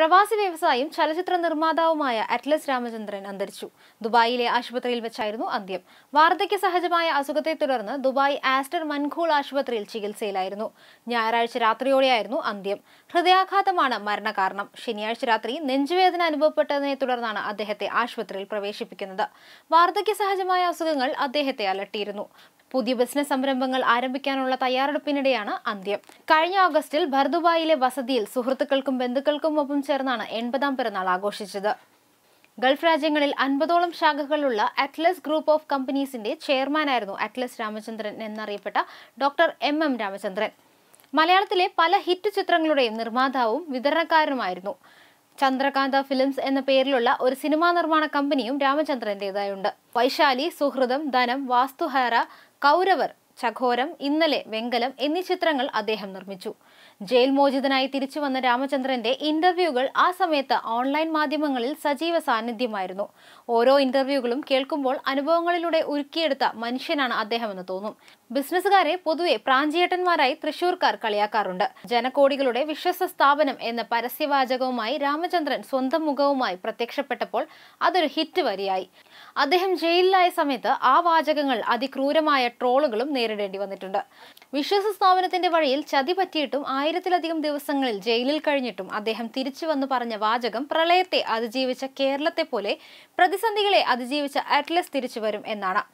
പ്രവാസി വ്യവസായം ചലച്ചിത്ര നിർമ്മാതാവുമായ അറ്റ്ലസ് രാമചന്ദ്രൻ അന്തരിച്ചു ദുബായിലെ ആശുപത്രിയിൽ വെച്ചായിരുന്നു അന്ത്യം വാർദ്ധക്യ സഹജമായ അസുഖത്തെ തുടർന്ന് ദുബായ് ആസ്റ്റർ മൻഖോൾ ആശുപത്രിയിൽ ചികിത്സയിലായിരുന്നു ഞായറാഴ്ച രാത്രിയോടെയായിരുന്നു അന്ത്യം ഹൃദയാഘാതമാണ് മരണകാരണം ശനിയാഴ്ച രാത്രി നെഞ്ചുവേദന അനുഭവപ്പെട്ടതിനെ തുടർന്നാണ് അദ്ദേഹത്തെ ആശുപത്രിയിൽ പ്രവേശിപ്പിക്കുന്നത് വാർദ്ധക്യ സഹജമായ അസുഖങ്ങൾ അദ്ദേഹത്തെ അലട്ടിയിരുന്നു പുതിയ ബിസിനസ് സംരംഭങ്ങൾ ആരംഭിക്കാനുള്ള തയ്യാറെടുപ്പിനിടെയാണ് അന്ത്യം കഴിഞ്ഞ ഓഗസ്റ്റിൽ ഭർദുബായിലെ വസതിയിൽ സുഹൃത്തുക്കൾക്കും ബന്ധുക്കൾക്കും ഒപ്പം ചേർന്നാണ് എൺപതാം പിറന്നാൾ ആഘോഷിച്ചത് ഗൾഫ് രാജ്യങ്ങളിൽ അൻപതോളം ശാഖകളുള്ള അറ്റ്ലസ് ഗ്രൂപ്പ് ഓഫ് കമ്പനീസിന്റെ ചെയർമാനായിരുന്നു അറ്റ്ലസ് രാമചന്ദ്രൻ എന്നറിയപ്പെട്ട ഡോക്ടർ എം എം രാമചന്ദ്രൻ മലയാളത്തിലെ പല ഹിറ്റ് ചിത്രങ്ങളുടെയും നിർമ്മാതാവും വിതരണക്കാരനുമായിരുന്നു ചന്ദ്രകാന്ത ഫിലിംസ് എന്ന പേരിലുള്ള ഒരു സിനിമാ നിർമ്മാണ കമ്പനിയും രാമചന്ദ്രന്റേതായുണ്ട് വൈശാലി സുഹൃതം ധനം വാസ്തുഹാര കൗരവർ ചഘോരം ഇന്നലെ വെങ്കലം എന്നീ ചിത്രങ്ങൾ അദ്ദേഹം നിർമ്മിച്ചു ജയിൽ മോചിതനായി തിരിച്ചു വന്ന രാമചന്ദ്രന്റെ ഇന്റർവ്യൂകൾ ആ സമയത്ത് ഓൺലൈൻ മാധ്യമങ്ങളിൽ സജീവ സാന്നിധ്യമായിരുന്നു ഓരോ ഇന്റർവ്യൂകളും കേൾക്കുമ്പോൾ അനുഭവങ്ങളിലൂടെ ഉരുക്കിയെടുത്ത മനുഷ്യനാണ് അദ്ദേഹമെന്ന് തോന്നും ബിസിനസ്സുകാരെ പൊതുവെ പ്രാഞ്ചിയേട്ടന്മാരായി തൃശൂർക്കാർ കളിയാക്കാറുണ്ട് ജനകോടികളുടെ വിശ്വസ്ത സ്ഥാപനം എന്ന പരസ്യവാചകവുമായി രാമചന്ദ്രൻ സ്വന്തം മുഖവുമായി പ്രത്യക്ഷപ്പെട്ടപ്പോൾ അതൊരു ഹിറ്റ് വരിയായി അദ്ദേഹം ജയിലിലായ സമയത്ത് ആ വാചകങ്ങൾ അതിക്രൂരമായ ട്രോളുകളും നേരിടേണ്ടി വന്നിട്ടുണ്ട് വിശ്വാസ സ്ഥാപനത്തിന്റെ വഴിയിൽ ചതി പറ്റിയിട്ടും ആയിരത്തിലധികം ദിവസങ്ങളിൽ ജയിലിൽ കഴിഞ്ഞിട്ടും അദ്ദേഹം തിരിച്ചു വന്ന് പറഞ്ഞ വാചകം പ്രളയത്തെ അതിജീവിച്ച കേരളത്തെ പോലെ പ്രതിസന്ധികളെ അതിജീവിച്ച അറ്റ്ലസ് തിരിച്ചു വരും എന്നാണ്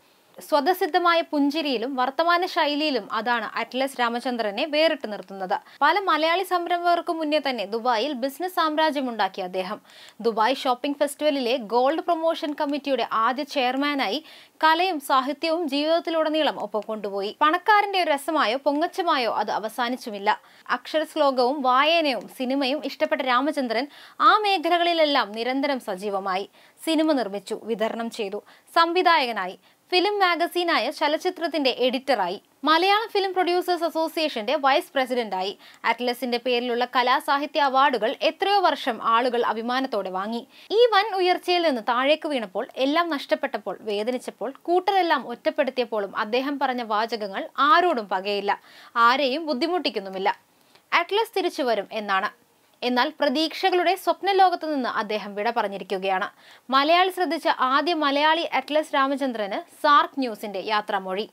സ്വതസിദ്ധമായ പുഞ്ചിരിയിലും വർത്തമാന ശൈലിയിലും അതാണ് അറ്റ്ലസ് രാമചന്ദ്രനെ വേറിട്ട് നിർത്തുന്നത് പല മലയാളി സംരംഭകർക്ക് മുന്നേ തന്നെ ദുബായിൽ ബിസിനസ് സാമ്രാജ്യമുണ്ടാക്കിയ അദ്ദേഹം ദുബായ് ഷോപ്പിംഗ് ഫെസ്റ്റിവലിലെ ഗോൾഡ് പ്രൊമോഷൻ കമ്മിറ്റിയുടെ ആദ്യ ചെയർമാനായി കലയും സാഹിത്യവും ജീവിതത്തിലുടനീളം ഒപ്പം കൊണ്ടുപോയി പണക്കാരന്റെ ഒരു രസമായോ പൊങ്ങച്ചമായോ അത് അവസാനിച്ചുമില്ല അക്ഷര ശ്ലോകവും വായനയും സിനിമയും ഇഷ്ടപ്പെട്ട രാമചന്ദ്രൻ ആ മേഖലകളിലെല്ലാം നിരന്തരം സജീവമായി സിനിമ നിർമ്മിച്ചു വിതരണം ചെയ്തു സംവിധായകനായി ഫിലിം മാഗസീനായ ചലച്ചിത്രത്തിന്റെ എഡിറ്ററായി മലയാളം ഫിലിം പ്രൊഡ്യൂസേഴ്സ് അസോസിയേഷന്റെ വൈസ് പ്രസിഡന്റായി അറ്റ്ലസിന്റെ പേരിലുള്ള കലാസാഹിത്യ അവാർഡുകൾ എത്രയോ വർഷം ആളുകൾ അഭിമാനത്തോടെ വാങ്ങി ഈ വൻ ഉയർച്ചയിൽ നിന്ന് താഴേക്ക് വീണപ്പോൾ എല്ലാം നഷ്ടപ്പെട്ടപ്പോൾ വേദനിച്ചപ്പോൾ കൂട്ടരെല്ലാം ഒറ്റപ്പെടുത്തിയപ്പോഴും അദ്ദേഹം പറഞ്ഞ വാചകങ്ങൾ ആരോടും പകയില്ല ആരെയും ബുദ്ധിമുട്ടിക്കുന്നുമില്ല അറ്റ്ലസ് തിരിച്ചു വരും എന്നാണ് എന്നാൽ പ്രതീക്ഷകളുടെ സ്വപ്നലോകത്തു നിന്ന് അദ്ദേഹം വിട പറഞ്ഞിരിക്കുകയാണ് മലയാളി ശ്രദ്ധിച്ച ആദ്യ മലയാളി അറ്റ്ലസ് രാമചന്ദ്രന് സാർക്ക് ന്യൂസിന്റെ യാത്രാമൊഴി